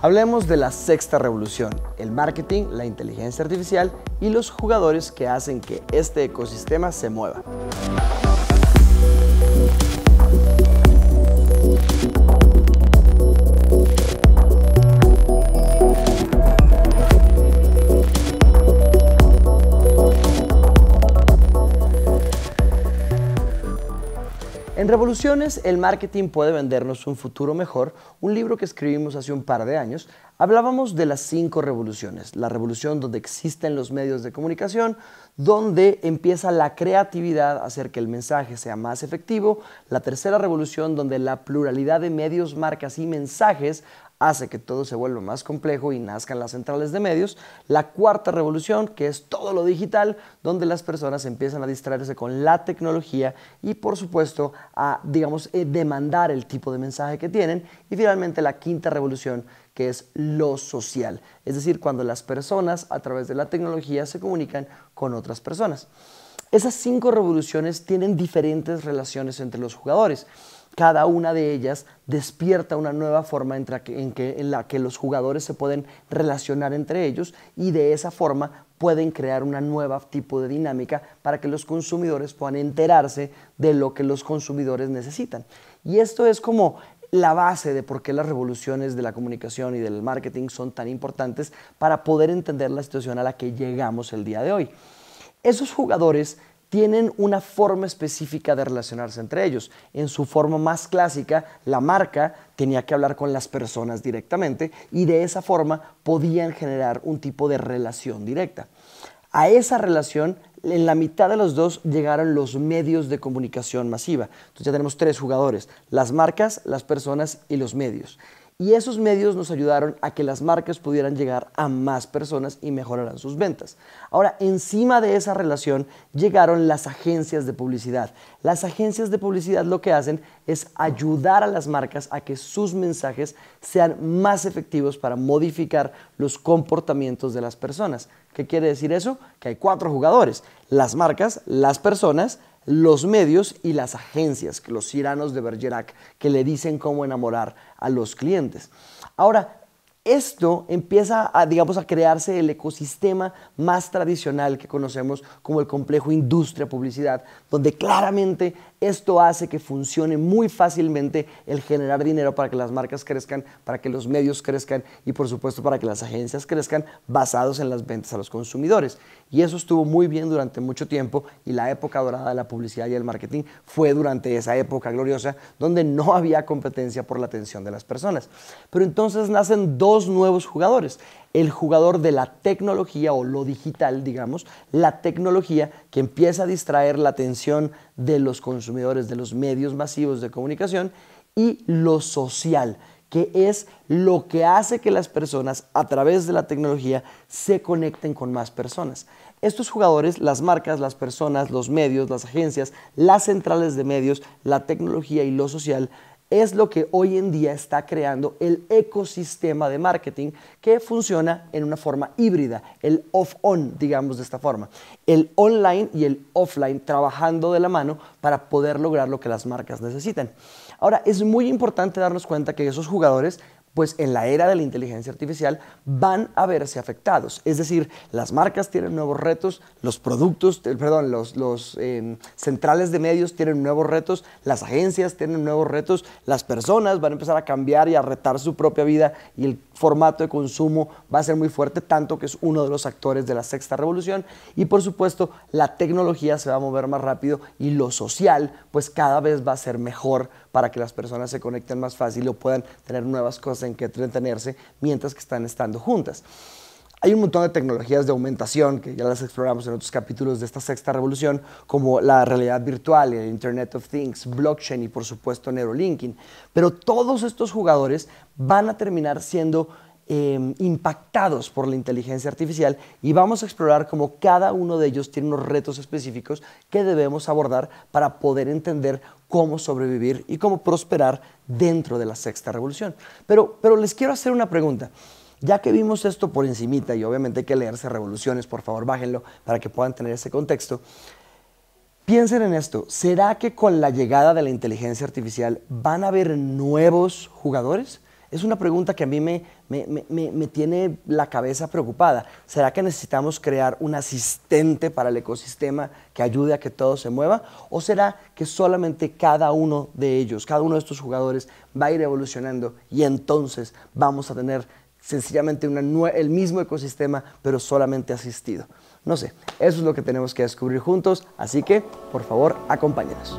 Hablemos de la sexta revolución, el marketing, la inteligencia artificial y los jugadores que hacen que este ecosistema se mueva. Revoluciones, el marketing puede vendernos un futuro mejor, un libro que escribimos hace un par de años, hablábamos de las cinco revoluciones. La revolución donde existen los medios de comunicación, donde empieza la creatividad a hacer que el mensaje sea más efectivo. La tercera revolución donde la pluralidad de medios, marcas y mensajes hace que todo se vuelva más complejo y nazcan las centrales de medios. La cuarta revolución, que es todo lo digital, donde las personas empiezan a distraerse con la tecnología y por supuesto a, digamos, eh, demandar el tipo de mensaje que tienen. Y finalmente la quinta revolución, que es lo social, es decir, cuando las personas a través de la tecnología se comunican con otras personas. Esas cinco revoluciones tienen diferentes relaciones entre los jugadores. Cada una de ellas despierta una nueva forma en, la que los jugadores se pueden relacionar entre ellos y de esa forma pueden crear un nuevo tipo de dinámica para que los consumidores puedan enterarse de lo que los consumidores necesitan. Y esto es como la base de por qué las revoluciones de la comunicación y del marketing son tan importantes para poder entender la situación a la que llegamos el día de hoy. Esos jugadores tienen una forma específica de relacionarse entre ellos. En su forma más clásica, la marca tenía que hablar con las personas directamente y de esa forma podían generar un tipo de relación directa. A esa relación, en la mitad de los dos llegaron los medios de comunicación masiva. Entonces ya tenemos tres jugadores, las marcas, las personas y los medios. Y esos medios nos ayudaron a que las marcas pudieran llegar a más personas y mejoraran sus ventas. Ahora, encima de esa relación llegaron las agencias de publicidad. Las agencias de publicidad lo que hacen es ayudar a las marcas a que sus mensajes sean más efectivos para modificar los comportamientos de las personas. ¿Qué quiere decir eso? Que hay cuatro jugadores. Las marcas, las personas, los medios y las agencias, los ciranos de Bergerac, que le dicen cómo enamorar a los clientes. Ahora, esto empieza a, digamos, a crearse el ecosistema más tradicional que conocemos como el complejo industria publicidad, donde claramente esto hace que funcione muy fácilmente el generar dinero para que las marcas crezcan, para que los medios crezcan y por supuesto para que las agencias crezcan basados en las ventas a los consumidores. Y eso estuvo muy bien durante mucho tiempo y la época dorada de la publicidad y el marketing fue durante esa época gloriosa donde no había competencia por la atención de las personas. Pero entonces nacen dos nuevos jugadores. El jugador de la tecnología o lo digital, digamos, la tecnología que empieza a distraer la atención de los consumidores de los medios masivos de comunicación y lo social, que es lo que hace que las personas a través de la tecnología se conecten con más personas. Estos jugadores, las marcas, las personas, los medios, las agencias, las centrales de medios, la tecnología y lo social es lo que hoy en día está creando el ecosistema de marketing que funciona en una forma híbrida, el off-on, digamos de esta forma, el online y el offline trabajando de la mano para poder lograr lo que las marcas necesitan. Ahora, es muy importante darnos cuenta que esos jugadores pues en la era de la inteligencia artificial van a verse afectados. Es decir, las marcas tienen nuevos retos, los productos, eh, perdón, los, em, centrales de medios tienen nuevos retos, las agencias tienen nuevos retos, las personas van a empezar a cambiar y a retar su propia vida y el formato de consumo va a ser muy fuerte, tanto que es uno de los actores de la sexta revolución. Y por supuesto, la tecnología se va a mover más rápido y lo social, pues cada vez va a ser mejor para que las personas se conecten más fácil o puedan tener nuevas cosas en que entretenerse mientras que están estando juntas. Hay un montón de tecnologías de aumentación que ya las exploramos en otros capítulos de esta sexta revolución, como la realidad virtual, el Internet of Things, blockchain y por supuesto neurolinking. Pero todos estos jugadores van a terminar siendo Em, impactados por la inteligencia artificial y vamos a explorar cómo cada uno de ellos tiene unos retos específicos que debemos abordar para poder entender cómo sobrevivir y cómo prosperar dentro de la sexta revolución. Pero, pero les quiero hacer una pregunta. Ya que vimos esto por encimita y obviamente hay que leerse revoluciones, por favor bájenlo para que puedan tener ese contexto. Piensen en esto, ¿será que con la llegada de la inteligencia artificial van a haber nuevos jugadores? Es una pregunta que a mí me, me, tiene la cabeza preocupada. ¿Será que necesitamos crear un asistente para el ecosistema que ayude a que todo se mueva? ¿O será que solamente cada uno de ellos, cada uno de estos jugadores va a ir evolucionando y entonces vamos a tener sencillamente una el mismo ecosistema, pero solamente asistido? No sé, eso es lo que tenemos que descubrir juntos, así que por favor acompáñenos.